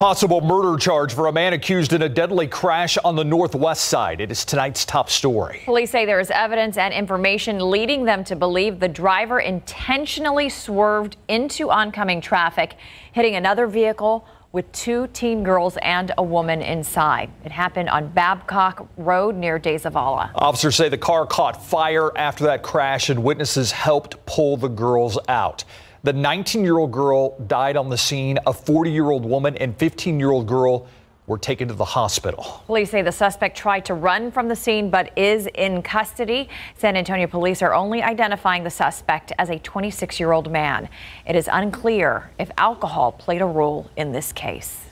Possible murder charge for a man accused in a deadly crash on the northwest side. It is tonight's top story. Police say there is evidence and information leading them to believe the driver intentionally swerved into oncoming traffic, hitting another vehicle with two teen girls and a woman inside. It happened on Babcock Road near Dezavala. Officers say the car caught fire after that crash and witnesses helped pull the girls out. The 19 year old girl died on the scene. A 40 year old woman and 15 year old girl were taken to the hospital. Police say the suspect tried to run from the scene but is in custody. San Antonio police are only identifying the suspect as a 26 year old man. It is unclear if alcohol played a role in this case.